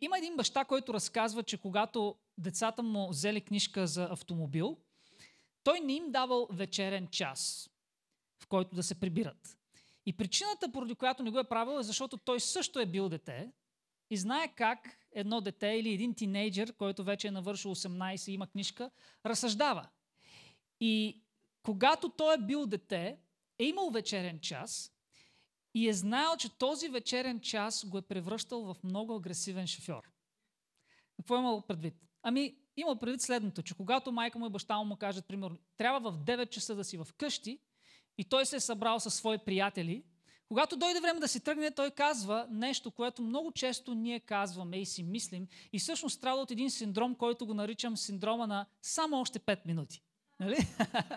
има един баща, който разказва, че когато децата му взели книжка за автомобил, той не им давал вечерен час, в който да се прибират. И причината, поради която не го е правил, е защото той също е бил дете и знае как едно дете или един тинейджър, който вече е навършил 18 и има книжка, разсъждава. И когато той е бил дете, е имал вечерен час, и е знаел, че този вечерен час го е превръщал в много агресивен шофьор. Какво е имал предвид? Ами, имал предвид следното, че когато майка му и баща му му кажат, примерно, трябва в 9 часа да си в къщи и той се е събрал със свои приятели, когато дойде време да си тръгне, той казва нещо, което много често ние казваме и си мислим и всъщност страда от един синдром, който го наричам синдрома на само още 5 минути. Нали?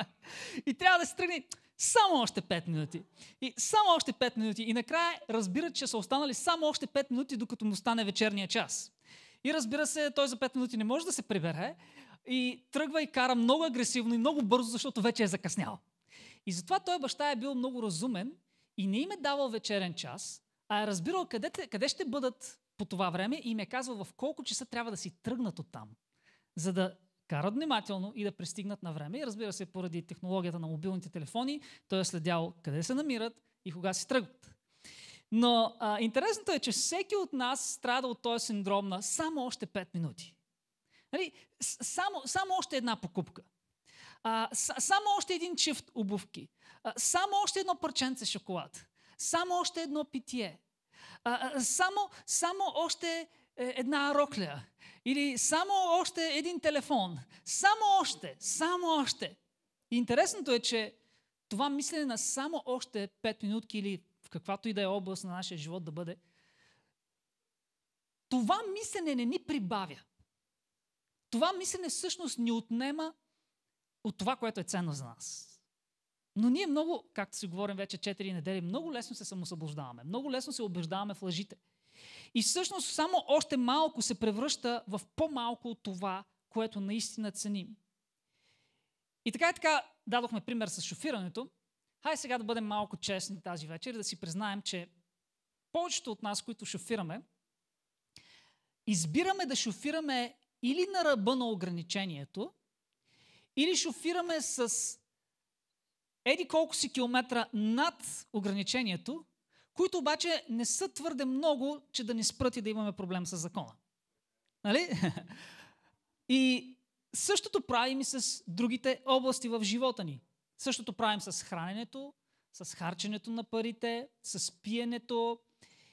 и трябва да се тръгне. Само още 5 минути. И само още 5 минути. И накрая разбират, че са останали само още 5 минути, докато му стане вечерния час. И разбира се, той за 5 минути не може да се прибере. И тръгва и кара много агресивно и много бързо, защото вече е закъснял. И затова той баща е бил много разумен и не им е давал вечерен час, а е разбирал къде, къде ще бъдат по това време и им е казвал в колко часа трябва да си тръгнат от там, за да изкарат внимателно и да пристигнат на време. И разбира се, поради технологията на мобилните телефони, той е следял къде се намират и кога си тръгват. Но а, интересното е, че всеки от нас страда от този синдром на само още 5 минути. Нали? Само, само още една покупка. А, само още един чифт обувки. А, само още едно парченце шоколад. Само още едно питие. А, а, само, само още е, една рокля. Или само още един телефон. Само още, само още. И интересното е, че това мислене на само още 5 минутки или в каквато и да е област на нашия живот да бъде, това мислене не ни прибавя. Това мислене всъщност ни отнема от това, което е ценно за нас. Но ние много, както си говорим вече 4 недели, много лесно се самосъблуждаваме. Много лесно се убеждаваме в лъжите – и всъщност само още малко се превръща в по-малко от това, което наистина ценим. И така и така дадохме пример с шофирането. Хай сега да бъдем малко честни тази вечер и да си признаем, че повечето от нас, които шофираме, избираме да шофираме или на ръба на ограничението, или шофираме с еди колко си километра над ограничението, които обаче не са твърде много, че да ни спрати да имаме проблем с закона. Нали? И същото правим и с другите области в живота ни. Същото правим с храненето, с харченето на парите, с пиенето.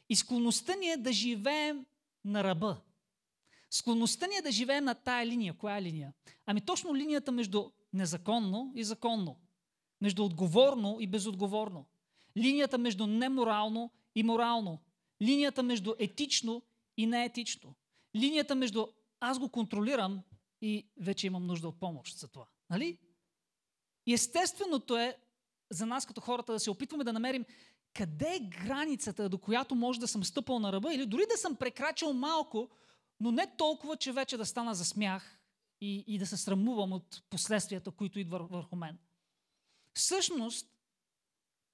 И склонността ни е да живеем на ръба. Склонността ни е да живеем на тая линия. Коя е линия? Ами точно линията между незаконно и законно. Между отговорно и безотговорно. Линията между неморално и морално. Линията между етично и неетично. Линията между аз го контролирам и вече имам нужда от помощ за това. Нали? Естественото е за нас като хората да се опитваме да намерим къде е границата, до която може да съм стъпал на ръба или дори да съм прекрачил малко, но не толкова, че вече да стана за смях и, и да се срамувам от последствията, които идват върху мен. Всъщност,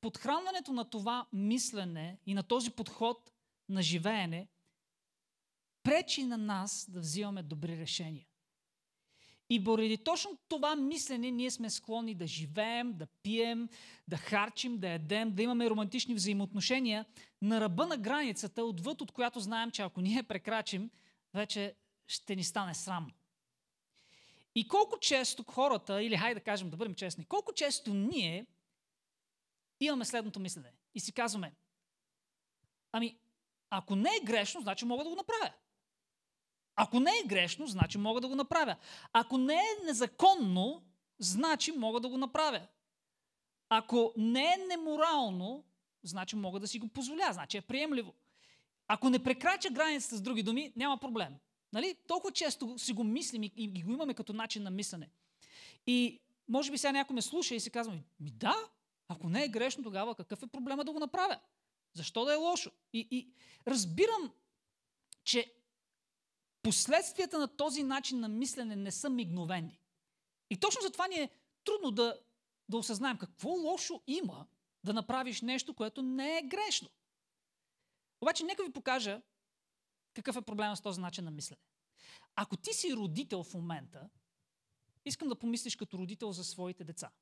подхранването на това мислене и на този подход на живеене пречи на нас да взимаме добри решения. И поради точно това мислене ние сме склонни да живеем, да пием, да харчим, да ядем, да имаме романтични взаимоотношения на ръба на границата, отвъд от която знаем, че ако ние прекрачим, вече ще ни стане срамно. И колко често хората, или хайде да кажем да бъдем честни, колко често ние имаме следното мислене. И си казваме, ами, ако не е грешно, значи мога да го направя. Ако не е грешно, значи мога да го направя. Ако не е незаконно, значи мога да го направя. Ако не е неморално, значи мога да си го позволя, значи е приемливо. Ако не прекрача границата с други думи, няма проблем. Нали? Толкова често си го мислим и, и го имаме като начин на мислене. И може би сега някой ме слуша и си казва, ми да, ако не е грешно, тогава какъв е проблема да го направя? Защо да е лошо? И, и разбирам, че последствията на този начин на мислене не са мигновени. И точно затова ни е трудно да, да осъзнаем какво лошо има да направиш нещо, което не е грешно. Обаче нека ви покажа какъв е проблема с този начин на мислене. Ако ти си родител в момента, искам да помислиш като родител за своите деца –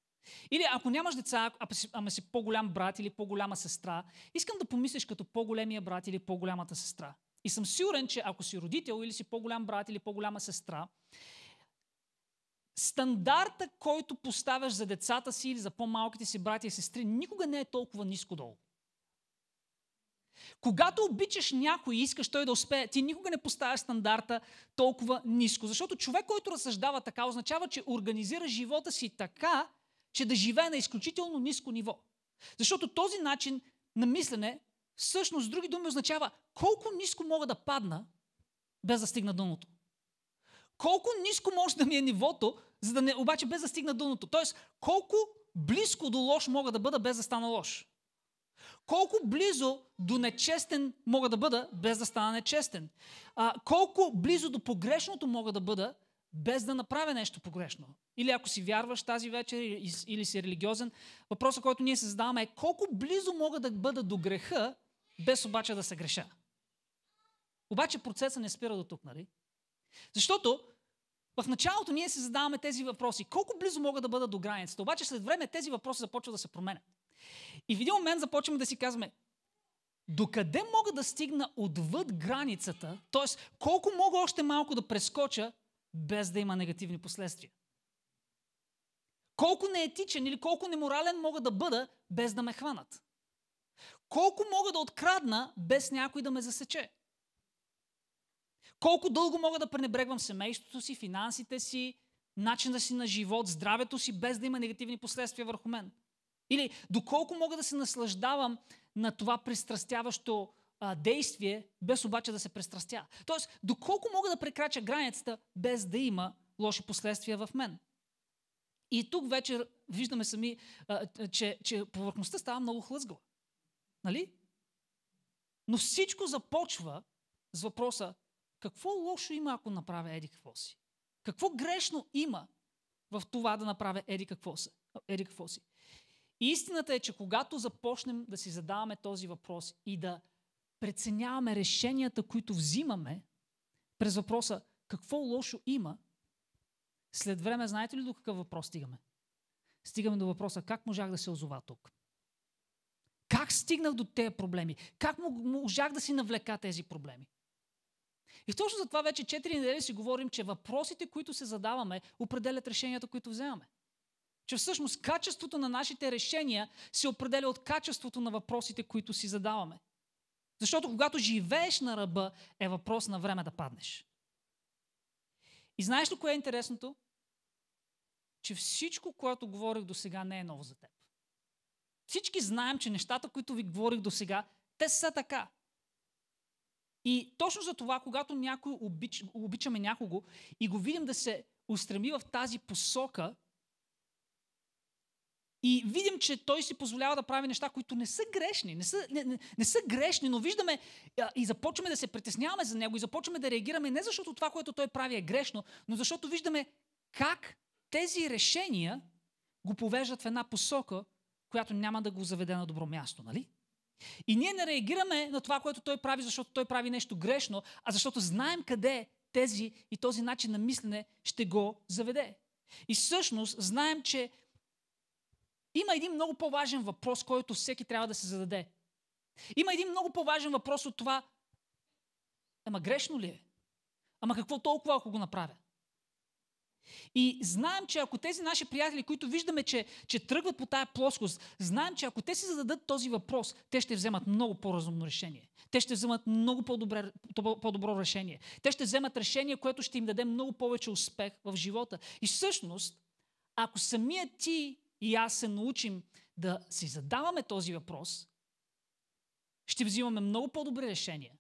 или ако нямаш деца, ама си по-голям брат или по-голяма сестра, искам да помислиш като по-големия брат или по-голямата сестра. И съм сигурен, че ако си родител или си по-голям брат или по-голяма сестра, стандарта, който поставяш за децата си или за по-малките си брати и сестри, никога не е толкова ниско долу. Когато обичаш някой и искаш той да успее, ти никога не поставяш стандарта толкова ниско. Защото човек, който разсъждава така, означава, че организира живота си така, че да живее на изключително ниско ниво. Защото този начин на мислене, всъщност, с други думи, означава колко ниско мога да падна, без да стигна дъното. Колко ниско може да ми е нивото, за да не, обаче без да стигна дъното. Тоест, колко близко до лош мога да бъда, без да стана лош. Колко близо до нечестен мога да бъда, без да стана нечестен? А, колко близо до погрешното мога да бъда, без да направя нещо погрешно. Или ако си вярваш тази вечер, или, си религиозен, въпросът, който ние се задаваме е колко близо мога да бъда до греха, без обаче да се греша. Обаче процесът не спира до тук, нали? Защото в началото ние се задаваме тези въпроси. Колко близо мога да бъда до границата? Обаче след време тези въпроси започват да се променят. И в един момент започваме да си казваме, докъде мога да стигна отвъд границата, т.е. колко мога още малко да прескоча, без да има негативни последствия. Колко неетичен или колко неморален мога да бъда, без да ме хванат? Колко мога да открадна, без някой да ме засече? Колко дълго мога да пренебрегвам семейството си, финансите си, начина си на живот, здравето си, без да има негативни последствия върху мен? Или доколко мога да се наслаждавам на това пристрастяващо а, действие, без обаче да се престрастя. Тоест, доколко мога да прекрача границата, без да има лоши последствия в мен. И тук вече виждаме сами, а, че, че повърхността става много хлъзгава. Нали? Но всичко започва с въпроса, какво лошо има, ако направя еди какво си? Какво грешно има в това да направя еди какво си? Еди какво си? истината е, че когато започнем да си задаваме този въпрос и да преценяваме решенията, които взимаме, през въпроса какво лошо има, след време знаете ли до какъв въпрос стигаме? Стигаме до въпроса как можах да се озова тук? Как стигнах до тези проблеми? Как можах да си навлека тези проблеми? И точно за това вече 4 недели си говорим, че въпросите, които се задаваме, определят решенията, които вземаме. Че всъщност качеството на нашите решения се определя от качеството на въпросите, които си задаваме. Защото когато живееш на ръба, е въпрос на време да паднеш. И знаеш ли кое е интересното? Че всичко, което говорих до сега, не е ново за теб. Всички знаем, че нещата, които ви говорих до сега, те са така. И точно за това, когато някой обич, обичаме някого и го видим да се устреми в тази посока, и видим, че той си позволява да прави неща, които не са грешни. Не са, не, не, не са грешни, но виждаме а, и започваме да се притесняваме за него и започваме да реагираме не защото това, което той прави е грешно, но защото виждаме как тези решения го повеждат в една посока, която няма да го заведе на добро място, нали? И ние не реагираме на това, което той прави, защото той прави нещо грешно, а защото знаем къде тези и този начин на мислене ще го заведе. И всъщност знаем, че има един много по-важен въпрос, който всеки трябва да се зададе. Има един много по-важен въпрос от това, ама грешно ли е? Ама какво толкова, ако го направя? И знаем, че ако тези наши приятели, които виждаме, че, че тръгват по тая плоскост, знаем, че ако те си зададат този въпрос, те ще вземат много по-разумно решение. Те ще вземат много по по-добро решение. Те ще вземат решение, което ще им даде много повече успех в живота. И всъщност, ако самия ти и аз се научим да си задаваме този въпрос, ще взимаме много по-добри решения.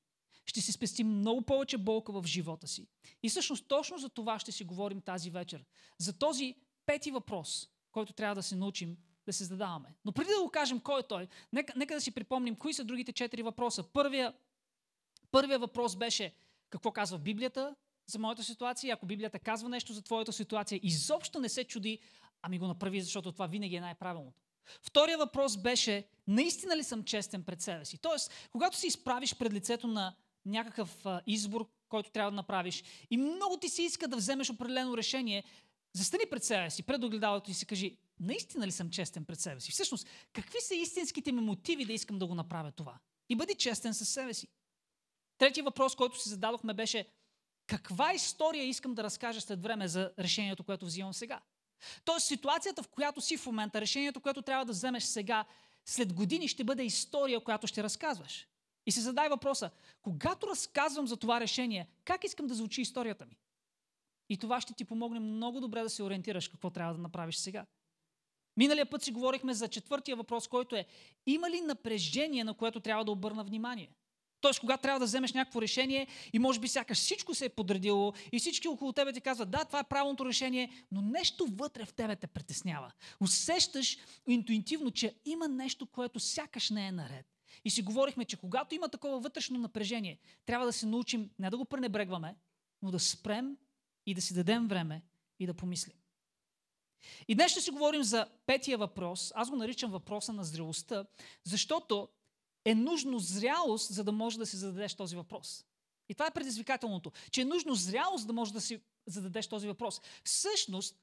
Ще си спестим много повече болка в живота си. И всъщност точно за това ще си говорим тази вечер. За този пети въпрос, който трябва да се научим да се задаваме. Но преди да го кажем кой е той, нека, нека да си припомним кои са другите четири въпроса. Първия, първия въпрос беше какво казва Библията за моята ситуация. Ако Библията казва нещо за твоята ситуация, изобщо не се чуди, Ами го направи, защото това винаги е най-правилното. Втория въпрос беше, наистина ли съм честен пред себе си? Тоест, когато се изправиш пред лицето на някакъв избор, който трябва да направиш и много ти се иска да вземеш определено решение, застани пред себе си, пред огледалото и си кажи, наистина ли съм честен пред себе си? Всъщност, какви са истинските ми мотиви да искам да го направя това? И бъди честен със себе си. Третия въпрос, който си зададохме беше, каква история искам да разкажа след време за решението, което взимам сега? Тоест ситуацията, в която си в момента, решението, което трябва да вземеш сега, след години ще бъде история, която ще разказваш. И се задай въпроса, когато разказвам за това решение, как искам да звучи историята ми? И това ще ти помогне много добре да се ориентираш какво трябва да направиш сега. Миналия път си говорихме за четвъртия въпрос, който е има ли напрежение, на което трябва да обърна внимание? Тоест, когато трябва да вземеш някакво решение и може би сякаш всичко се е подредило и всички около тебе ти казват, да, това е правилното решение, но нещо вътре в тебе те притеснява. Усещаш интуитивно, че има нещо, което сякаш не е наред. И си говорихме, че когато има такова вътрешно напрежение, трябва да се научим не да го пренебрегваме, но да спрем и да си дадем време и да помислим. И днес ще си говорим за петия въпрос. Аз го наричам въпроса на зрелостта, защото е нужно зрялост, за да можеш да си зададеш този въпрос. И това е предизвикателното, че е нужно зрялост, за да можеш да си зададеш този въпрос. Всъщност,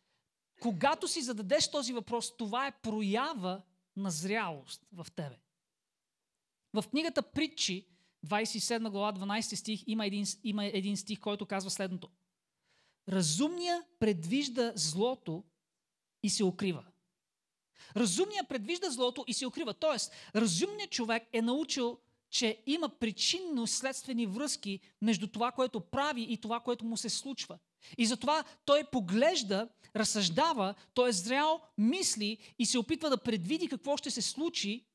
когато си зададеш този въпрос, това е проява на зрялост в тебе. В книгата Притчи, 27 глава, 12 стих, има един, има един стих, който казва следното. Разумния предвижда злото и се укрива. Разумният предвижда злото и се укрива. Тоест, разумният човек е научил, че има причинно-следствени връзки между това, което прави и това, което му се случва. И затова той поглежда, разсъждава, той е зрял, мисли и се опитва да предвиди какво ще се случи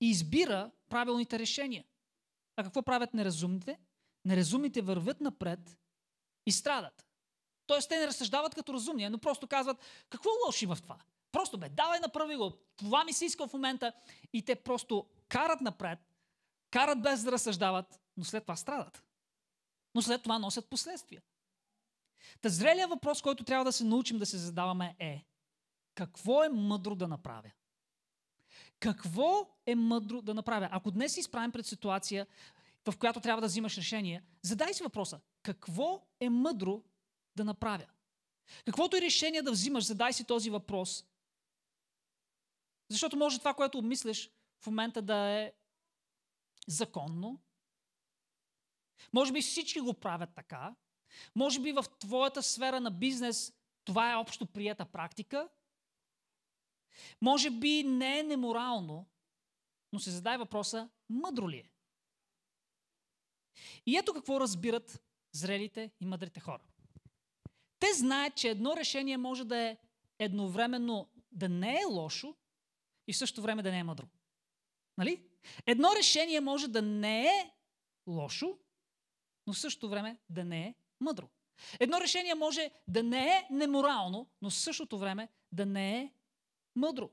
и избира правилните решения. А какво правят неразумните? Неразумните вървят напред и страдат. Тоест те не разсъждават като разумни, но просто казват, какво лошо има в това? Просто бе, давай направи го. Това ми се иска в момента. И те просто карат напред, карат без да разсъждават, но след това страдат. Но след това носят последствия. Та зрелият въпрос, който трябва да се научим да се задаваме е какво е мъдро да направя? Какво е мъдро да направя? Ако днес се изправим пред ситуация, в която трябва да взимаш решение, задай си въпроса. Какво е мъдро да направя? Каквото и решение да взимаш, задай си този въпрос защото може това, което обмислиш в момента да е законно. Може би всички го правят така. Може би в твоята сфера на бизнес това е общо прията практика. Може би не е неморално, но се задай въпроса, мъдро ли е? И ето какво разбират зрелите и мъдрите хора. Те знаят, че едно решение може да е едновременно да не е лошо, и в същото време да не е мъдро. Нали? Едно решение може да не е лошо, но в същото време да не е мъдро. Едно решение може да не е неморално, но в същото време да не е мъдро.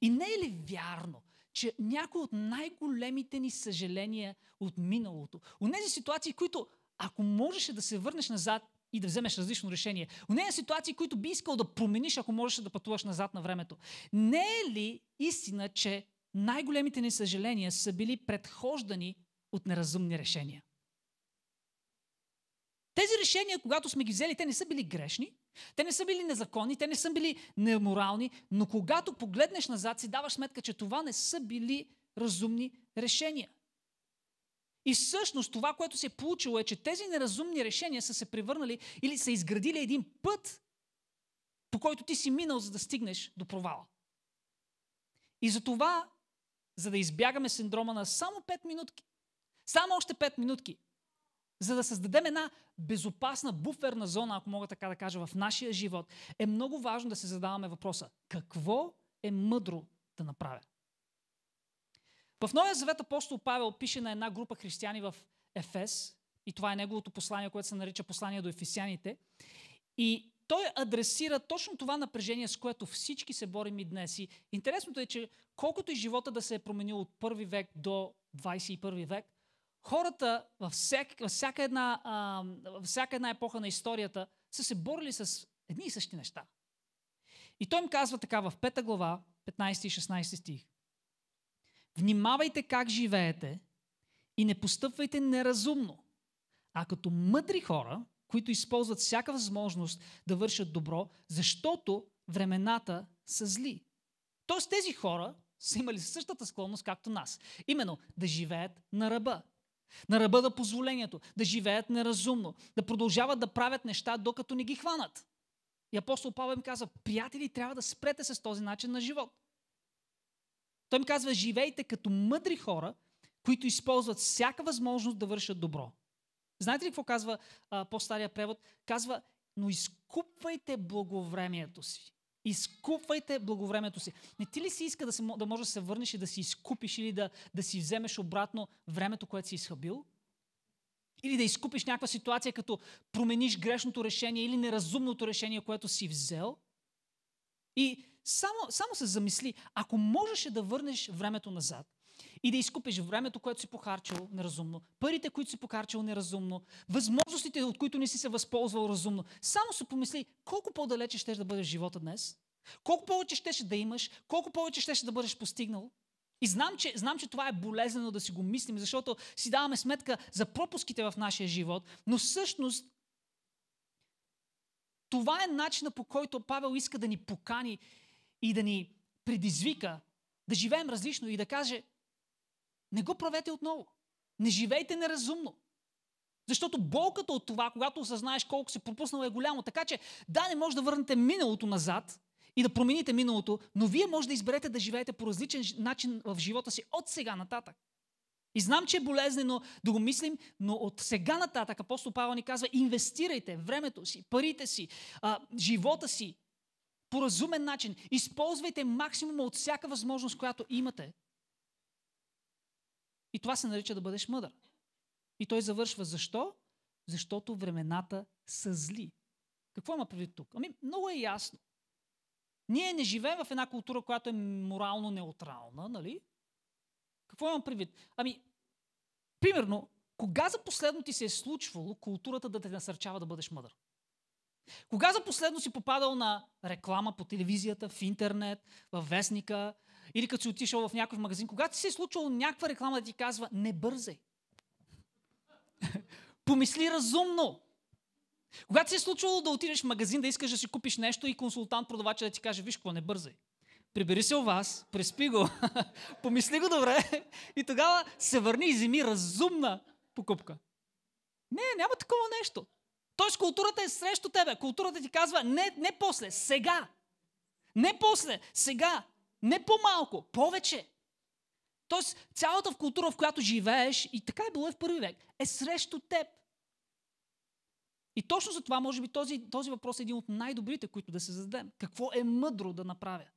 И не е ли вярно, че някои от най-големите ни съжаления от миналото, от тези ситуации, които ако можеше да се върнеш назад, и да вземеш различно решение. У нея е ситуации, които би искал да промениш, ако можеш да пътуваш назад на времето. Не е ли истина, че най-големите ни съжаления са били предхождани от неразумни решения? Тези решения, когато сме ги взели, те не са били грешни, те не са били незаконни, те не са били неморални, но когато погледнеш назад, си даваш сметка, че това не са били разумни решения. И всъщност това, което се е получило е, че тези неразумни решения са се превърнали или са изградили един път, по който ти си минал, за да стигнеш до провала. И за това, за да избягаме синдрома на само 5 минутки, само още 5 минутки, за да създадем една безопасна буферна зона, ако мога така да кажа, в нашия живот, е много важно да се задаваме въпроса какво е мъдро да направя? В Новия завет апостол Павел пише на една група християни в Ефес, и това е неговото послание, което се нарича послание до ефесяните. И той адресира точно това напрежение, с което всички се борим и днес. И интересното е, че колкото и живота да се е променил от първи век до 21 век, хората във, всяка, във, всяка една, а, във всяка една епоха на историята са се борили с едни и същи неща. И той им казва така в 5 глава, 15 и 16 стих. Внимавайте как живеете и не постъпвайте неразумно, а като мъдри хора, които използват всяка възможност да вършат добро, защото времената са зли. Тоест тези хора са имали същата склонност, както нас. Именно да живеят на ръба. На ръба на позволението, да живеят неразумно, да продължават да правят неща, докато не ги хванат. И апостол Павел им каза, приятели, трябва да спрете с този начин на живот. Той ми казва, живейте като мъдри хора, които използват всяка възможност да вършат добро. Знаете ли какво казва а, по-стария превод? Казва, но изкупвайте благовремието си. Изкупвайте благовремето си. Не ти ли си иска да, се, да можеш да се върнеш и да си изкупиш или да, да си вземеш обратно времето, което си изхъбил? Или да изкупиш някаква ситуация, като промениш грешното решение или неразумното решение, което си взел? И само, само се замисли, ако можеше да върнеш времето назад и да изкупиш времето, което си похарчил неразумно, парите, които си похарчил неразумно, възможностите, от които не си се възползвал разумно, само се помисли колко по-далече ще да бъдеш живота днес, колко повече щеше да имаш, колко повече щеше да бъдеш постигнал. И знам че, знам, че това е болезнено да си го мислим, защото си даваме сметка за пропуските в нашия живот, но всъщност това е начина по който Павел иска да ни покани и да ни предизвика да живеем различно и да каже не го правете отново. Не живейте неразумно. Защото болката от това, когато осъзнаеш колко се пропуснал е голямо. Така че да, не може да върнете миналото назад и да промените миналото, но вие може да изберете да живеете по различен начин в живота си от сега нататък. И знам, че е болезнено да го мислим, но от сега нататък апостол Павел ни казва, инвестирайте времето си, парите си, а, живота си по разумен начин. Използвайте максимума от всяка възможност, която имате. И това се нарича да бъдеш мъдър. И той завършва. Защо? Защото времената са зли. Какво има предвид тук? Ами, много е ясно. Ние не живеем в една култура, която е морално неутрална, нали? Какво имам предвид? Ами, примерно, кога за последно ти се е случвало културата да те насърчава да бъдеш мъдър? Кога за последно си попадал на реклама по телевизията, в интернет, в вестника или като си отишъл в някой магазин? кога ти се е случило някаква реклама да ти казва не бързай. Помисли разумно. Когато се е случвало да отидеш в магазин да искаш да си купиш нещо и консултант продавача да ти каже, виж какво, не бързай. Прибери се у вас, преспи го, помисли го добре и тогава се върни и вземи разумна покупка. Не, няма такова нещо. Тоест културата е срещу тебе. Културата ти казва не, не после, сега. Не после, сега. Не по-малко, повече. Тоест цялата в култура, в която живееш, и така е било в първи век, е срещу теб. И точно за това, може би, този, този въпрос е един от най-добрите, които да се зададем. Какво е мъдро да направя?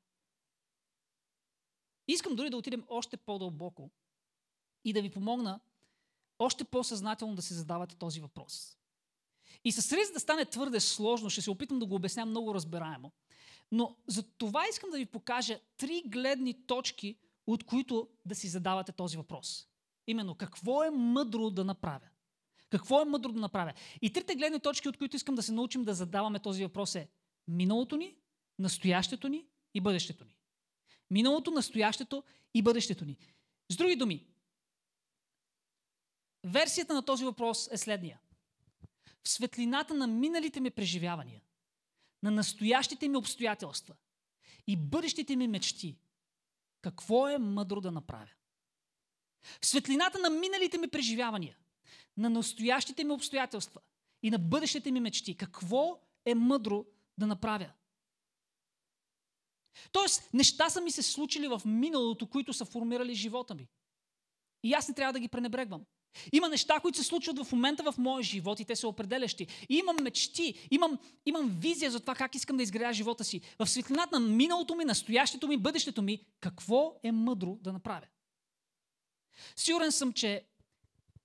Искам дори да отидем още по-дълбоко и да ви помогна още по-съзнателно да се задавате този въпрос. И с риск да стане твърде сложно, ще се опитам да го обясня много разбираемо. Но за това искам да ви покажа три гледни точки, от които да си задавате този въпрос. Именно, какво е мъдро да направя? Какво е мъдро да направя? И трите гледни точки, от които искам да се научим да задаваме този въпрос е миналото ни, настоящето ни и бъдещето ни. Миналото, настоящето и бъдещето ни. С други думи, версията на този въпрос е следния светлината на миналите ми преживявания, на настоящите ми обстоятелства и бъдещите ми мечти, какво е мъдро да направя? В светлината на миналите ми преживявания, на настоящите ми обстоятелства и на бъдещите ми мечти, какво е мъдро да направя? Тоест, неща са ми се случили в миналото, които са формирали живота ми. И аз не трябва да ги пренебрегвам. Има неща, които се случват в момента в моя живот и те са определящи. И имам мечти, имам, имам визия за това как искам да изградя живота си. В светлината на миналото ми, настоящето ми, бъдещето ми, какво е мъдро да направя? Сигурен съм, че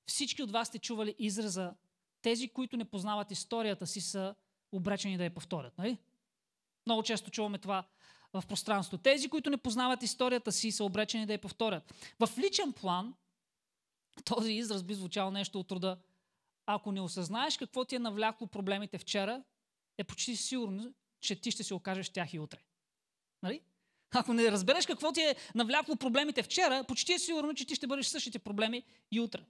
всички от вас сте чували израза тези, които не познават историята си, са обречени да я повторят. Нали? Много често чуваме това в пространство. Тези, които не познават историята си, са обречени да я повторят. В личен план, този израз би звучал нещо от труда. Ако не осъзнаеш какво ти е навлякло проблемите вчера, е почти сигурно, че ти ще се окажеш тях и утре. Нали? Ако не разбереш какво ти е навлякло проблемите вчера, почти е сигурно, че ти ще бъдеш същите проблеми и утре.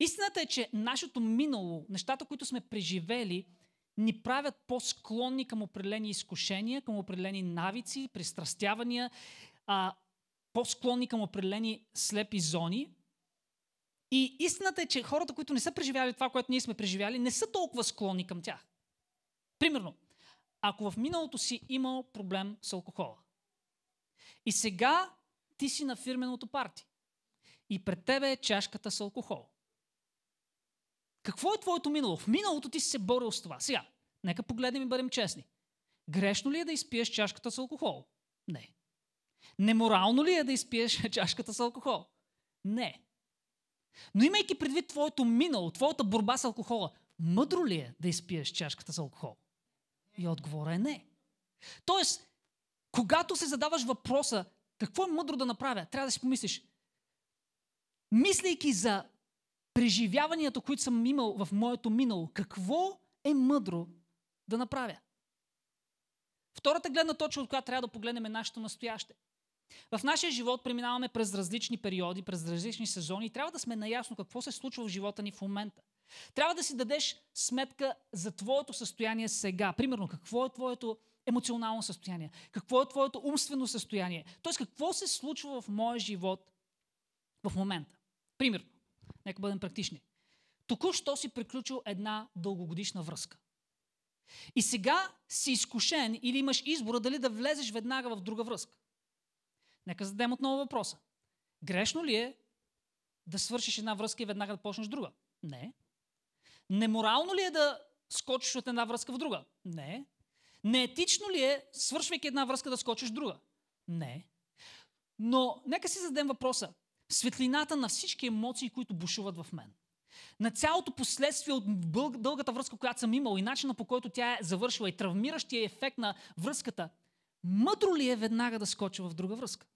Истината е, че нашето минало, нещата, които сме преживели, ни правят по-склонни към определени изкушения, към определени навици, пристрастявания, а, по-склонни към определени слепи зони. И истината е, че хората, които не са преживяли това, което ние сме преживяли, не са толкова склонни към тях. Примерно, ако в миналото си имал проблем с алкохола и сега ти си на фирменото парти и пред тебе е чашката с алкохол. Какво е твоето минало? В миналото ти си се борил с това. Сега, нека погледнем и бъдем честни. Грешно ли е да изпиеш чашката с алкохол? Не. Неморално ли е да изпиеш чашката с алкохол? Не. Но имайки предвид твоето минало, твоята борба с алкохола, мъдро ли е да изпиеш чашката с алкохол? И отговора е не. Тоест, когато се задаваш въпроса, какво е мъдро да направя, трябва да си помислиш. Мислейки за преживяванията, които съм имал в моето минало, какво е мъдро да направя? Втората гледна точка, от която трябва да погледнем е нашето настояще. В нашия живот преминаваме през различни периоди, през различни сезони и трябва да сме наясно какво се случва в живота ни в момента. Трябва да си дадеш сметка за твоето състояние сега. Примерно, какво е твоето емоционално състояние, какво е твоето умствено състояние, т.е. какво се случва в моя живот в момента. Примерно, нека бъдем практични. Току-що си приключил една дългогодишна връзка. И сега си изкушен или имаш избора дали да влезеш веднага в друга връзка. Нека зададем отново въпроса. Грешно ли е да свършиш една връзка и веднага да почнеш друга? Не. Неморално ли е да скочиш от една връзка в друга? Не. Неетично ли е, свършвайки една връзка, да скочиш друга? Не. Но нека си зададем въпроса. Светлината на всички емоции, които бушуват в мен. На цялото последствие от дългата връзка, която съм имал и начина по който тя е завършила и травмиращия ефект на връзката, мъдро ли е веднага да скоча в друга връзка?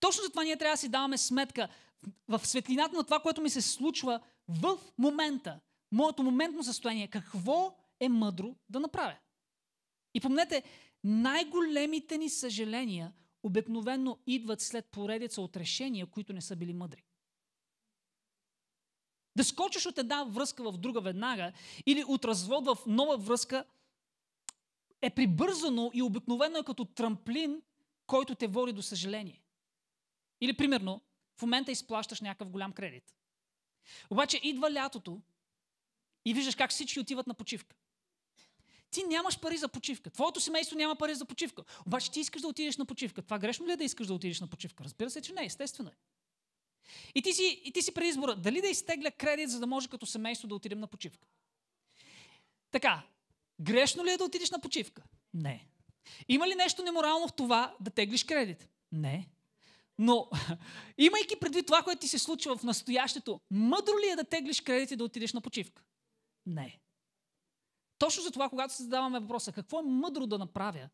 Точно за това ние трябва да си даваме сметка в светлината на това, което ми се случва в момента, моето моментно състояние, какво е мъдро да направя. И помнете, най-големите ни съжаления обикновенно идват след поредица от решения, които не са били мъдри. Да скочиш от една връзка в друга веднага или от развод в нова връзка е прибързано и обикновено е като трамплин, който те води до съжаление. Или примерно, в момента изплащаш някакъв голям кредит. Обаче идва лятото и виждаш как всички отиват на почивка. Ти нямаш пари за почивка. Твоето семейство няма пари за почивка. Обаче ти искаш да отидеш на почивка. Това грешно ли е да искаш да отидеш на почивка? Разбира се, че не, естествено е. И ти си, и ти си при избора дали да изтегля кредит, за да може като семейство да отидем на почивка. Така, грешно ли е да отидеш на почивка? Не. Има ли нещо неморално в това да теглиш кредит? Не. Но, имайки предвид това, което ти се случва в настоящето, мъдро ли е да теглиш кредит и да отидеш на почивка? Не. Точно за това, когато се задаваме въпроса, какво е мъдро да направя,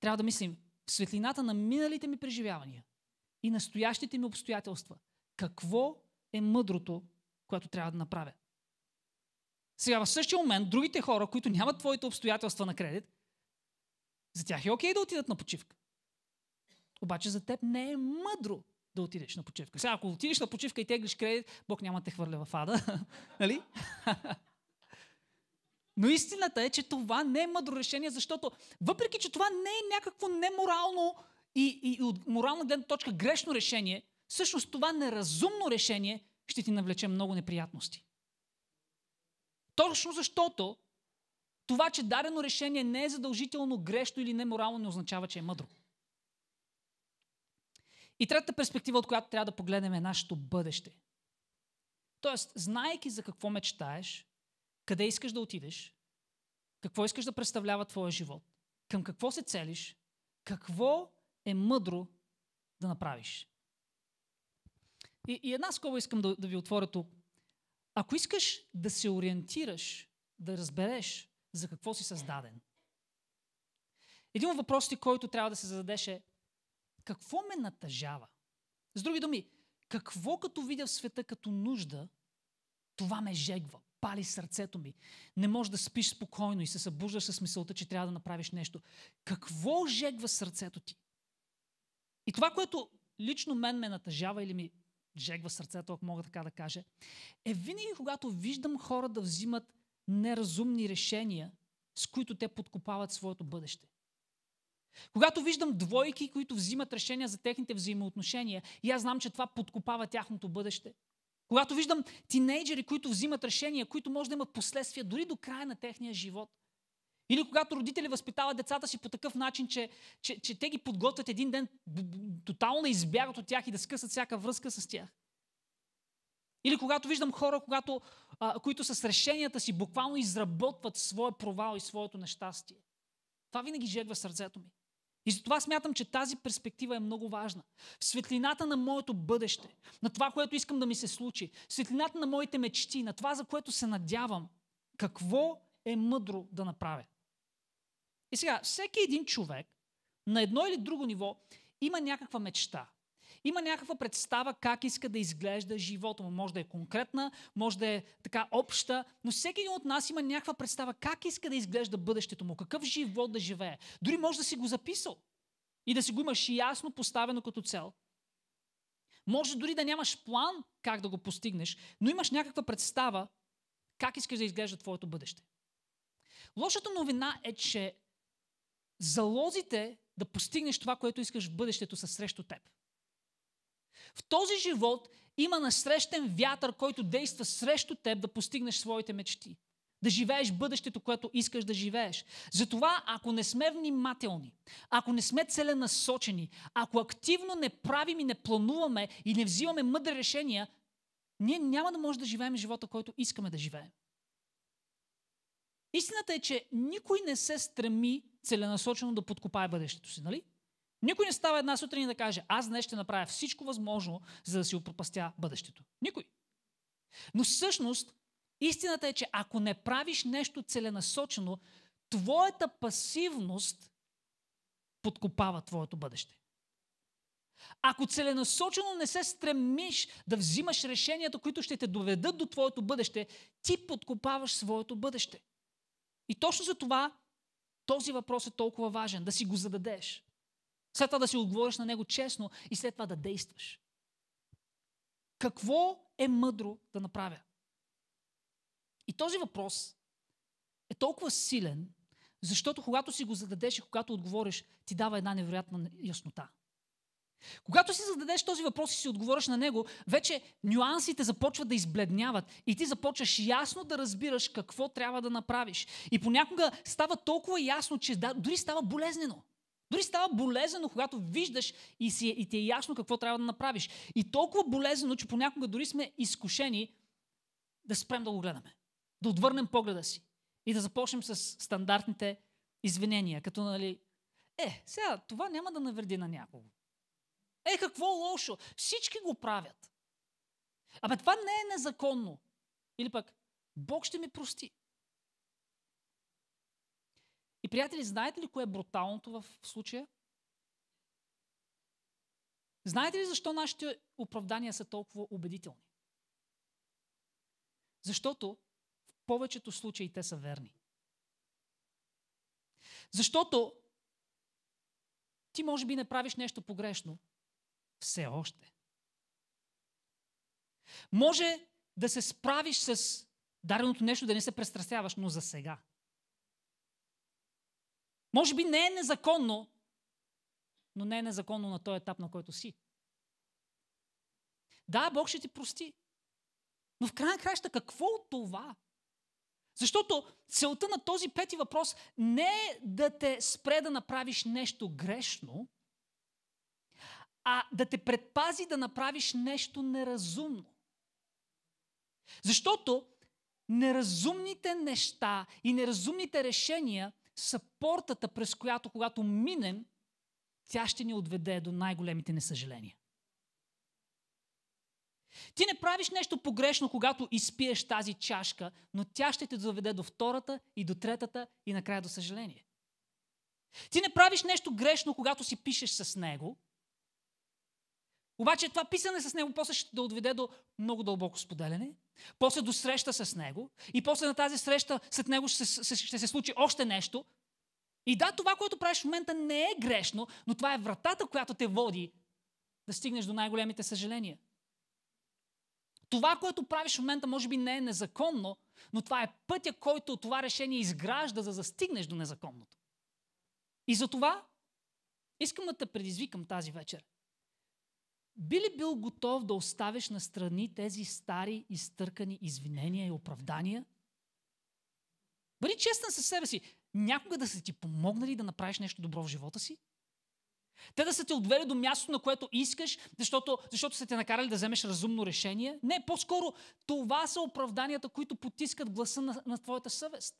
трябва да мислим в светлината на миналите ми преживявания и настоящите ми обстоятелства. Какво е мъдрото, което трябва да направя? Сега, в същия момент, другите хора, които нямат твоите обстоятелства на кредит, за тях е окей okay да отидат на почивка. Обаче за теб не е мъдро да отидеш на почивка. Сега, ако отидеш на почивка и теглиш кредит, Бог няма да те хвърля в ада. нали? Но истината е, че това не е мъдро решение, защото въпреки, че това не е някакво неморално и, и, и от морална гледна точка грешно решение, всъщност това неразумно решение ще ти навлече много неприятности. Точно защото това, че дарено решение не е задължително грешно или неморално, не означава, че е мъдро. И третата перспектива, от която трябва да погледнем е нашето бъдеще. Тоест, знаеки за какво мечтаеш, къде искаш да отидеш, какво искаш да представлява твоя живот, към какво се целиш, какво е мъдро да направиш. И, и една скоба искам да, да ви отворя тук. Ако искаш да се ориентираш, да разбереш за какво си създаден, един от въпросите, който трябва да се зададеш е какво ме натъжава? С други думи, какво като видя в света като нужда, това ме жегва, пали сърцето ми. Не можеш да спиш спокойно и се събуждаш с мисълта, че трябва да направиш нещо. Какво жегва сърцето ти? И това, което лично мен ме натъжава или ми жегва сърцето, ако мога така да кажа, е винаги когато виждам хора да взимат неразумни решения, с които те подкопават своето бъдеще. Когато виждам двойки, които взимат решения за техните взаимоотношения, и аз знам, че това подкопава тяхното бъдеще. Когато виждам тинейджери, които взимат решения, които може да имат последствия дори до края на техния живот. Или когато родители възпитават децата си по такъв начин, че, че, че те ги подготвят един ден, тотално избягат от тях и да скъсат всяка връзка с тях. Или когато виждам хора, когато, а, които с решенията си буквално изработват своя провал и своето нещастие. Това винаги жегва сърцето ми. И затова смятам, че тази перспектива е много важна. В светлината на моето бъдеще, на това, което искам да ми се случи, в светлината на моите мечти, на това, за което се надявам, какво е мъдро да направя. И сега, всеки един човек на едно или друго ниво има някаква мечта, има някаква представа как иска да изглежда живота му. Може да е конкретна, може да е така обща, но всеки един от нас има някаква представа как иска да изглежда бъдещето му, какъв живот да живее. Дори може да си го записал и да си го имаш ясно поставено като цел. Може дори да нямаш план как да го постигнеш, но имаш някаква представа как искаш да изглежда твоето бъдеще. Лошата новина е, че залозите да постигнеш това, което искаш в бъдещето са срещу теб. В този живот има насрещен вятър, който действа срещу теб да постигнеш своите мечти. Да живееш бъдещето, което искаш да живееш. Затова, ако не сме внимателни, ако не сме целенасочени, ако активно не правим и не плануваме и не взимаме мъдри решения, ние няма да можем да живеем живота, който искаме да живеем. Истината е, че никой не се стреми целенасочено да подкопае бъдещето си, нали? Никой не става една сутрин и да каже, аз днес ще направя всичко възможно, за да си опропастя бъдещето. Никой. Но всъщност, истината е, че ако не правиш нещо целенасочено, твоята пасивност подкопава твоето бъдеще. Ако целенасочено не се стремиш да взимаш решенията, които ще те доведат до твоето бъдеще, ти подкопаваш своето бъдеще. И точно за това този въпрос е толкова важен, да си го зададеш. След това да си отговориш на него честно и след това да действаш. Какво е мъдро да направя? И този въпрос е толкова силен, защото когато си го зададеш и когато отговориш, ти дава една невероятна яснота. Когато си зададеш този въпрос и си отговориш на него, вече нюансите започват да избледняват и ти започваш ясно да разбираш какво трябва да направиш. И понякога става толкова ясно, че дори става болезнено. Дори става болезнено, когато виждаш и, си, е, и ти е ясно какво трябва да направиш. И толкова болезнено, че понякога дори сме изкушени да спрем да го гледаме. Да отвърнем погледа си. И да започнем с стандартните извинения. Като, нали, е, сега това няма да навреди на някого. Е, какво лошо? Всички го правят. Абе, това не е незаконно. Или пък, Бог ще ми прости приятели, знаете ли кое е бруталното в случая? Знаете ли защо нашите оправдания са толкова убедителни? Защото в повечето случаи те са верни. Защото ти може би не правиш нещо погрешно. Все още. Може да се справиш с дареното нещо, да не се престрасяваш, но за сега. Може би не е незаконно, но не е незаконно на този етап, на който си. Да, Бог ще ти прости. Но в крайна краща, какво от това? Защото целта на този пети въпрос не е да те спре да направиш нещо грешно, а да те предпази да направиш нещо неразумно. Защото неразумните неща и неразумните решения са портата, през която, когато минем, тя ще ни отведе до най-големите несъжаления. Ти не правиш нещо погрешно, когато изпиеш тази чашка, но тя ще те доведе до втората и до третата и накрая до съжаление. Ти не правиш нещо грешно, когато си пишеш с него, обаче това писане с него после ще да отведе до много дълбоко споделяне, после до среща с него и после на тази среща след него ще се, ще се случи още нещо. И да, това, което правиш в момента не е грешно, но това е вратата, която те води да стигнеш до най-големите съжаления. Това, което правиш в момента, може би не е незаконно, но това е пътя, който това решение изгражда, за да стигнеш до незаконното. И за това искам да те предизвикам тази вечер. Би ли бил готов да оставиш на страни тези стари, изтъркани извинения и оправдания? Бъди честен със себе си. Някога да са ти помогнали да направиш нещо добро в живота си? Те да са те отвели до мястото, на което искаш, защото, защото са те накарали да вземеш разумно решение? Не, по-скоро това са оправданията, които потискат гласа на, на твоята съвест.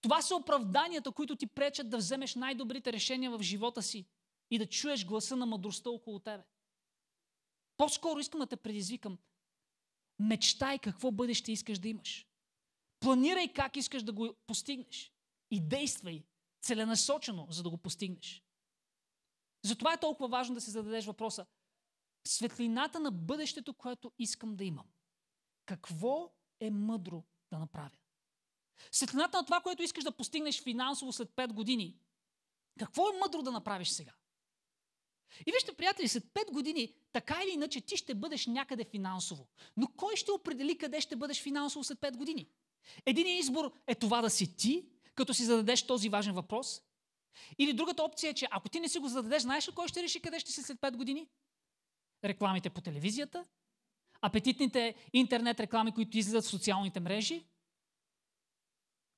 Това са оправданията, които ти пречат да вземеш най-добрите решения в живота си и да чуеш гласа на мъдростта около тебе. По-скоро искам да те предизвикам. Мечтай какво бъдеще искаш да имаш. Планирай как искаш да го постигнеш. И действай целенасочено, за да го постигнеш. Затова е толкова важно да си зададеш въпроса. Светлината на бъдещето, което искам да имам. Какво е мъдро да направя? Светлината на това, което искаш да постигнеш финансово след 5 години. Какво е мъдро да направиш сега? И вижте, приятели, след 5 години, така или иначе, ти ще бъдеш някъде финансово. Но кой ще определи къде ще бъдеш финансово след 5 години? Единият избор е това да си ти, като си зададеш този важен въпрос. Или другата опция е, че ако ти не си го зададеш, знаеш ли кой ще реши къде ще си след 5 години? Рекламите по телевизията, апетитните интернет реклами, които излизат в социалните мрежи,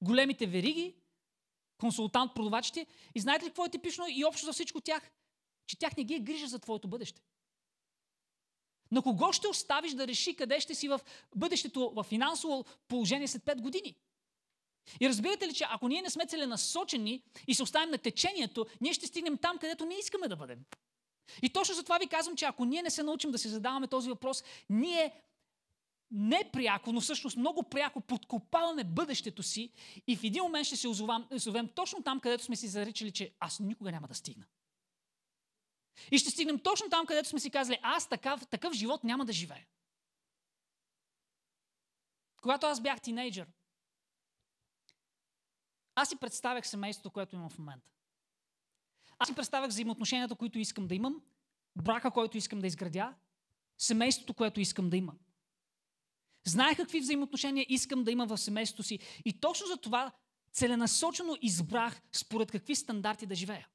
големите вериги, консултант, продавачите. И знаете ли какво е типично и общо за всичко тях? че тях не ги е грижа за твоето бъдеще. На кого ще оставиш да реши къде ще си в бъдещето, в финансово положение след 5 години? И разбирате ли, че ако ние не сме целенасочени и се оставим на течението, ние ще стигнем там, където не искаме да бъдем. И точно за това ви казвам, че ако ние не се научим да си задаваме този въпрос, ние непряко, но всъщност много пряко подкопаваме бъдещето си и в един момент ще се озовем точно там, където сме си заричали, че аз никога няма да стигна. И ще стигнем точно там, където сме си казали, аз такъв, такъв живот няма да живея. Когато аз бях тинейджър, аз си представях семейството, което имам в момента. Аз си представях взаимоотношенията, които искам да имам, брака, който искам да изградя, семейството, което искам да имам. Знаех какви взаимоотношения искам да имам в семейството си и точно за това целенасочено избрах според какви стандарти да живея.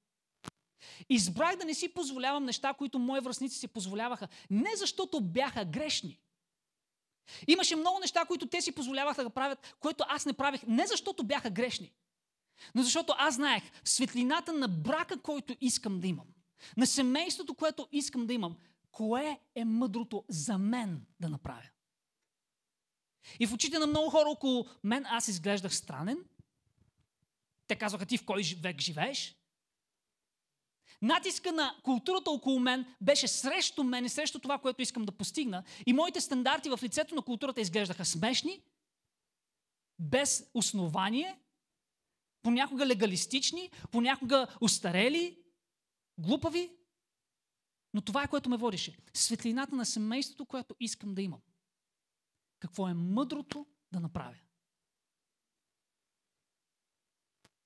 Избрах да не си позволявам неща, които мои връзници си позволяваха. Не защото бяха грешни. Имаше много неща, които те си позволяваха да правят, което аз не правих. Не защото бяха грешни, но защото аз знаех светлината на брака, който искам да имам, на семейството, което искам да имам, кое е мъдрото за мен да направя. И в очите на много хора около мен аз изглеждах странен. Те казваха, ти в кой век живееш? Натиска на културата около мен беше срещу мен и срещу това, което искам да постигна. И моите стандарти в лицето на културата изглеждаха смешни, без основание, понякога легалистични, понякога устарели, глупави. Но това е което ме водеше. Светлината на семейството, което искам да имам. Какво е мъдрото да направя?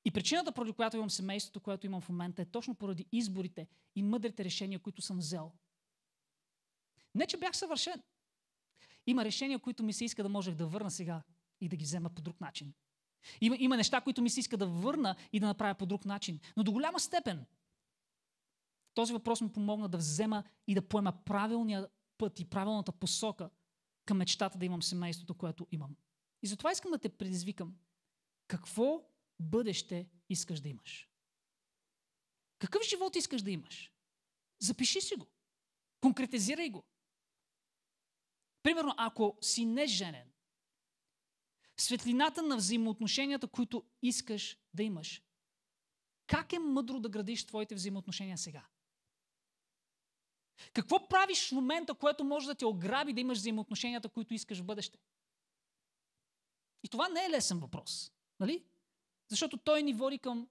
И причината, поради която имам семейството, което имам в момента, е точно поради изборите и мъдрите решения, които съм взел. Не, че бях съвършен. Има решения, които ми се иска да можех да върна сега и да ги взема по друг начин. Има, има неща, които ми се иска да върна и да направя по друг начин. Но до голяма степен този въпрос ми помогна да взема и да поема правилния път и правилната посока към мечтата да имам семейството, което имам. И затова искам да те предизвикам. Какво бъдеще искаш да имаш? Какъв живот искаш да имаш? Запиши си го. Конкретизирай го. Примерно, ако си неженен, светлината на взаимоотношенията, които искаш да имаш, как е мъдро да градиш твоите взаимоотношения сега? Какво правиш в момента, което може да те ограби да имаш взаимоотношенията, които искаш в бъдеще? И това не е лесен въпрос. Нали? Защото той ни води към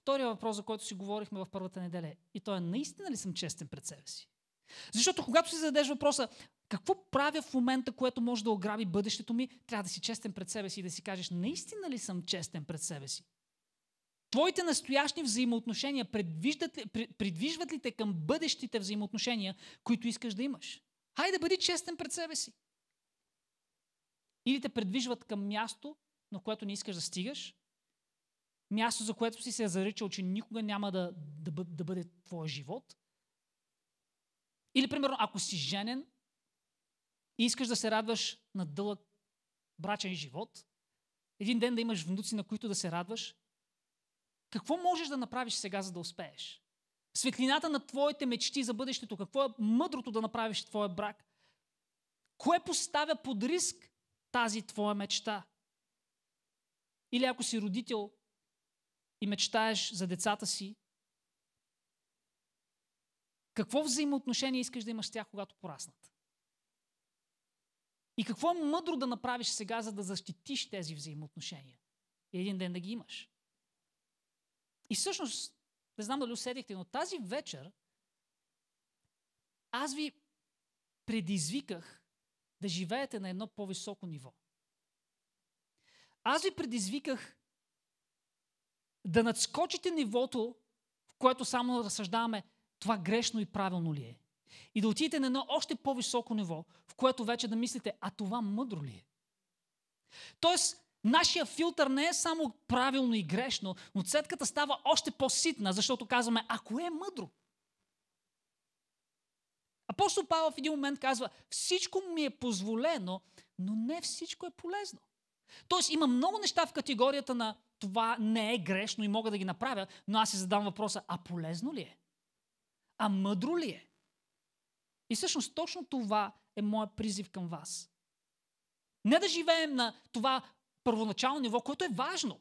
втория въпрос, за който си говорихме в първата неделя. И той е наистина ли съм честен пред себе си? Защото когато си зададеш въпроса, какво правя в момента, което може да ограби бъдещето ми, трябва да си честен пред себе си и да си кажеш, наистина ли съм честен пред себе си? Твоите настоящи взаимоотношения предвижват ли те към бъдещите взаимоотношения, които искаш да имаш? Хайде, бъди честен пред себе си. Или те предвижват към място, на което не искаш да стигаш, място, за което си се заричал, че никога няма да, да, бъде, да бъде твоя живот. Или, примерно, ако си женен и искаш да се радваш на дълъг брачен живот, един ден да имаш внуци, на които да се радваш, какво можеш да направиш сега, за да успееш? Светлината на твоите мечти за бъдещето, какво е мъдрото да направиш в твоя брак? Кое поставя под риск тази твоя мечта? Или ако си родител, и мечтаеш за децата си, какво взаимоотношение искаш да имаш с тях, когато пораснат? И какво е мъдро да направиш сега, за да защитиш тези взаимоотношения? И един ден да ги имаш. И всъщност, не знам дали усетихте, но тази вечер аз ви предизвиках да живеете на едно по-високо ниво. Аз ви предизвиках да надскочите нивото, в което само разсъждаваме това грешно и правилно ли е. И да отидете на едно още по-високо ниво, в което вече да мислите, а това мъдро ли е? Тоест, нашия филтър не е само правилно и грешно, но цетката става още по-ситна, защото казваме, ако е мъдро. Апостол Павел в един момент казва, всичко ми е позволено, но не всичко е полезно. Тоест има много неща в категорията на това не е грешно и мога да ги направя, но аз си задам въпроса, а полезно ли е? А мъдро ли е? И всъщност точно това е моят призив към вас. Не да живеем на това първоначално ниво, което е важно.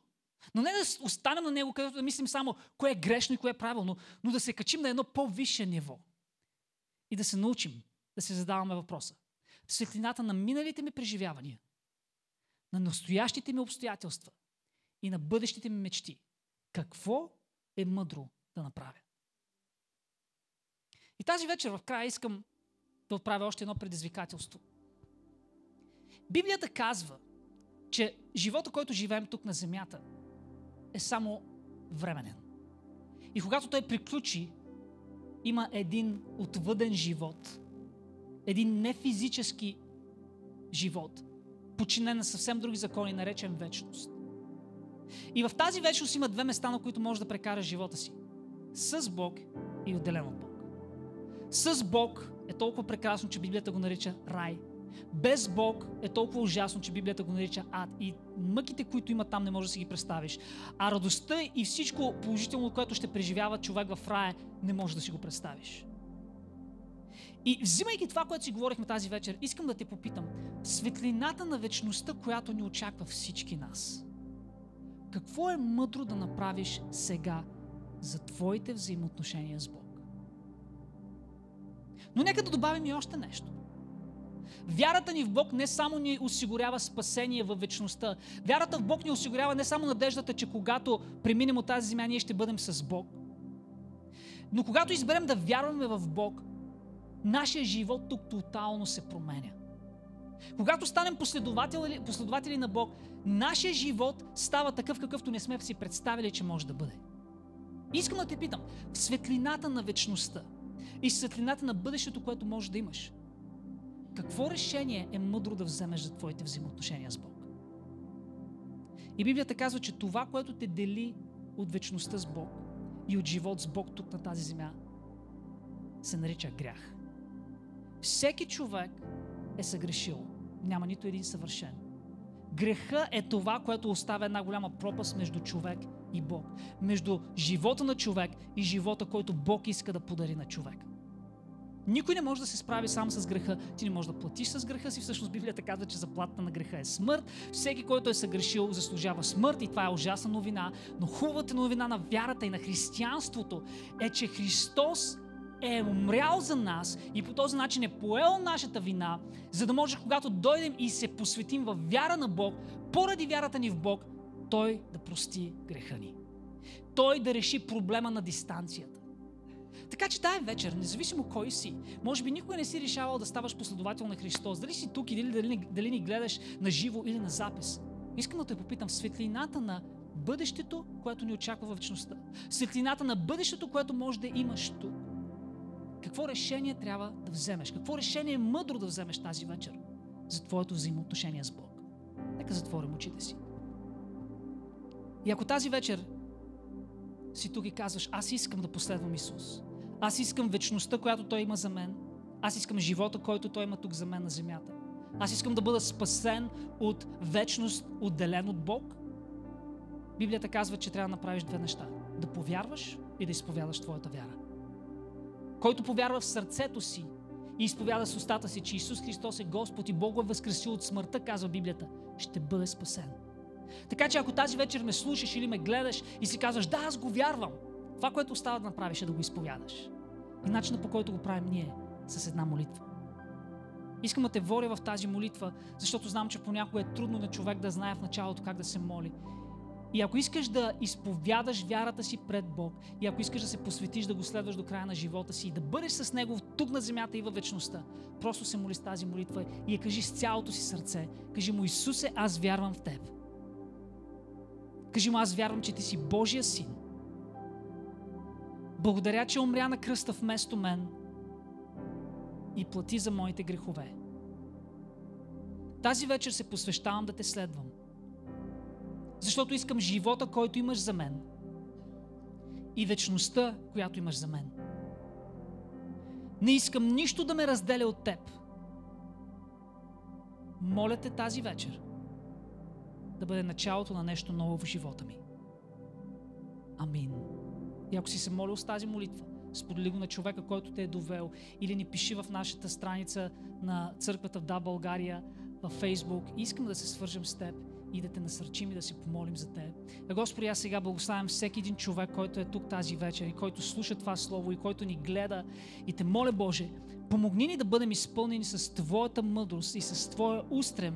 Но не да останем на него, където да мислим само кое е грешно и кое е правилно, но да се качим на едно по-висше ниво. И да се научим да се задаваме въпроса. В светлината на миналите ми преживявания, на настоящите ми обстоятелства – и на бъдещите ми мечти. Какво е мъдро да направя? И тази вечер в края искам да отправя още едно предизвикателство. Библията казва, че живота, който живеем тук на земята, е само временен. И когато той приключи, има един отвъден живот, един нефизически живот, подчинен на съвсем други закони, наречен вечност. И в тази вечност има две места, на които може да прекараш живота си. С Бог и отделен от Бог. С Бог е толкова прекрасно, че Библията го нарича рай. Без Бог е толкова ужасно, че Библията го нарича ад. И мъките, които има там, не може да си ги представиш. А радостта и всичко положително, което ще преживява човек в рая, не може да си го представиш. И взимайки това, което си говорихме тази вечер, искам да те попитам. Светлината на вечността, която ни очаква всички нас – какво е мъдро да направиш сега за твоите взаимоотношения с Бог. Но нека да добавим и още нещо. Вярата ни в Бог не само ни осигурява спасение във вечността. Вярата в Бог ни осигурява не само надеждата, че когато преминем от тази земя, ние ще бъдем с Бог. Но когато изберем да вярваме в Бог, нашия живот тук тотално се променя. Когато станем последователи, последователи на Бог, нашия живот става такъв, какъвто не сме си представили, че може да бъде. Искам да те питам, в светлината на вечността и светлината на бъдещето, което може да имаш, какво решение е мъдро да вземеш за твоите взаимоотношения с Бог? И Библията казва, че това, което те дели от вечността с Бог и от живот с Бог тук на тази земя, се нарича грях. Всеки човек е съгрешил няма нито един съвършен. Греха е това, което оставя една голяма пропаст между човек и Бог. Между живота на човек и живота, който Бог иска да подари на човек. Никой не може да се справи сам с греха. Ти не можеш да платиш с греха си. Всъщност Библията казва, че заплатата на греха е смърт. Всеки, който е съгрешил, заслужава смърт и това е ужасна новина. Но хубавата новина на вярата и на християнството е, че Христос е умрял за нас и по този начин е поел нашата вина, за да може когато дойдем и се посветим в вяра на Бог, поради вярата ни в Бог, Той да прости греха ни. Той да реши проблема на дистанцията. Така че тая вечер, независимо кой си, може би никой не си решавал да ставаш последовател на Христос. Дали си тук или дали, дали ни гледаш на живо или на запис. Искам да те попитам светлината на бъдещето, което ни очаква в вечността. Светлината на бъдещето, което може да имаш тук какво решение трябва да вземеш, какво решение е мъдро да вземеш тази вечер за твоето взаимоотношение с Бог. Нека затворим очите си. И ако тази вечер си тук и казваш, аз искам да последвам Исус, аз искам вечността, която Той има за мен, аз искам живота, който Той има тук за мен на земята, аз искам да бъда спасен от вечност, отделен от Бог, Библията казва, че трябва да направиш две неща. Да повярваш и да изповядаш твоята вяра който повярва в сърцето си и изповяда с устата си, че Исус Христос е Господ и Бог го е възкресил от смъртта, казва Библията, ще бъде спасен. Така че ако тази вечер ме слушаш или ме гледаш и си казваш, да, аз го вярвам, това, което остава да направиш е да го изповядаш. И начинът по който го правим ние, е с една молитва. Искам да те воля в тази молитва, защото знам, че понякога е трудно на човек да знае в началото как да се моли. И ако искаш да изповядаш вярата си пред Бог, и ако искаш да се посветиш да го следваш до края на живота си и да бъдеш с Него тук на земята и във вечността, просто се моли с тази молитва и я кажи с цялото си сърце. Кажи му, Исусе, аз вярвам в Теб. Кажи му, аз вярвам, че Ти си Божия син. Благодаря, че умря на кръста вместо мен и плати за моите грехове. Тази вечер се посвещавам да те следвам защото искам живота, който имаш за мен и вечността, която имаш за мен. Не искам нищо да ме разделя от теб. Моля те тази вечер да бъде началото на нещо ново в живота ми. Амин. И ако си се молил с тази молитва, сподели го на човека, който те е довел, или ни пиши в нашата страница на църквата в Да България, във Фейсбук. Искам да се свържем с теб и да те насърчим и да си помолим за теб. Господи, аз сега благославям всеки един човек, който е тук тази вечер и който слуша това слово и който ни гледа и те моля Боже, помогни ни да бъдем изпълнени с Твоята мъдрост и с Твоя устрем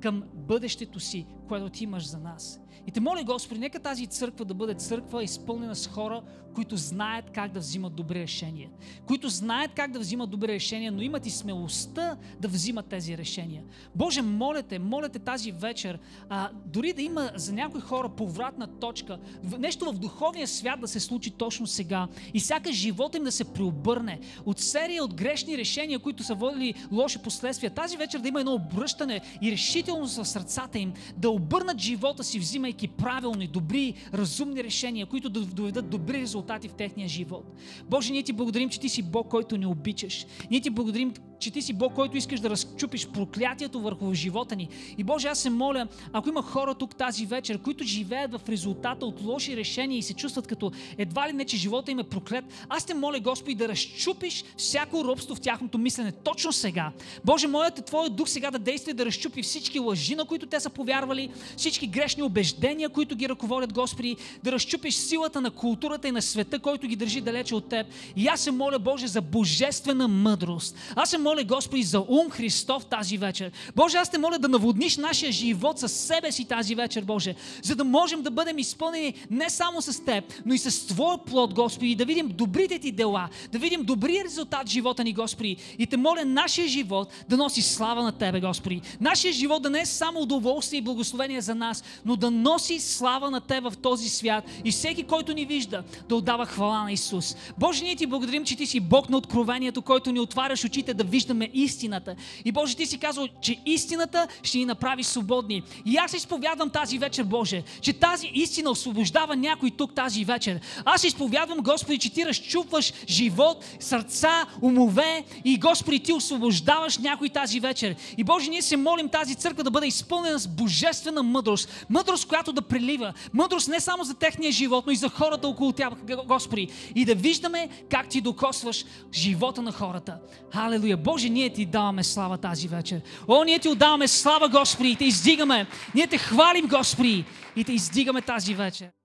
към бъдещето си, което Ти имаш за нас. И те моля, Господи, нека тази църква да бъде църква изпълнена с хора, които знаят как да взимат добри решения. Които знаят как да взимат добри решения, но имат и смелостта да взимат тези решения. Боже, моля те, моля те тази вечер, а, дори да има за някои хора повратна точка, нещо в духовния свят да се случи точно сега и всяка живота им да се преобърне от серия от грешни решения, които са водили лоши последствия. Тази вечер да има едно обръщане и решителност в сърцата им, да обърнат живота си, взимайки правилни, добри, разумни решения, които да доведат добри резултати в техния живот. Боже, ние ти благодарим, че ти си Бог, който ни обичаш. Ние ти благодарим, че ти си Бог, който искаш да разчупиш проклятието върху живота ни. И Боже, аз се моля, ако има хора тук тази вечер, които живеят в резултата от лоши решения и се чувстват като едва ли не, че живота им е проклет, аз те моля, Господи, да разчупиш всяко робство в тяхното мислене точно сега. Боже, моят е Твоя дух сега да действа да разчупи всички лъжи, на които те са повярвали, всички грешни убеждения, които ги ръководят, Господи, да разчупиш силата на културата и на света, който ги държи далече от Теб. И аз се моля, Боже, за божествена мъдрост. Аз се моля, моля, Господи, за ум Христов тази вечер. Боже, аз те моля да наводниш нашия живот със себе си тази вечер, Боже, за да можем да бъдем изпълнени не само с Теб, но и с Твоя плод, Господи, и да видим добрите Ти дела, да видим добрия резултат в живота ни, Господи. И те моля нашия живот да носи слава на Тебе, Господи. Нашия живот да не е само удоволствие и благословение за нас, но да носи слава на Тебе в този свят и всеки, който ни вижда, да отдава хвала на Исус. Боже, ние Ти благодарим, че Ти си Бог на откровението, който ни отваряш очите да виждаме виждаме истината. И Боже, ти си казал, че истината ще ни направи свободни. И аз изповядвам тази вечер, Боже, че тази истина освобождава някой тук тази вечер. Аз изповядвам, Господи, че ти разчупваш живот, сърца, умове и Господи, ти освобождаваш някой тази вечер. И Боже, ние се молим тази църква да бъде изпълнена с божествена мъдрост. Мъдрост, която да прилива. Мъдрост не само за техния живот, но и за хората около тях, Господи. И да виждаме как ти докосваш живота на хората. Халелуя! Боже, ние ти даваме слава тази вечер. О, ние ти отдаваме слава, Господи, и те издигаме. Ние те хвалим, Господи, и те издигаме тази вечер.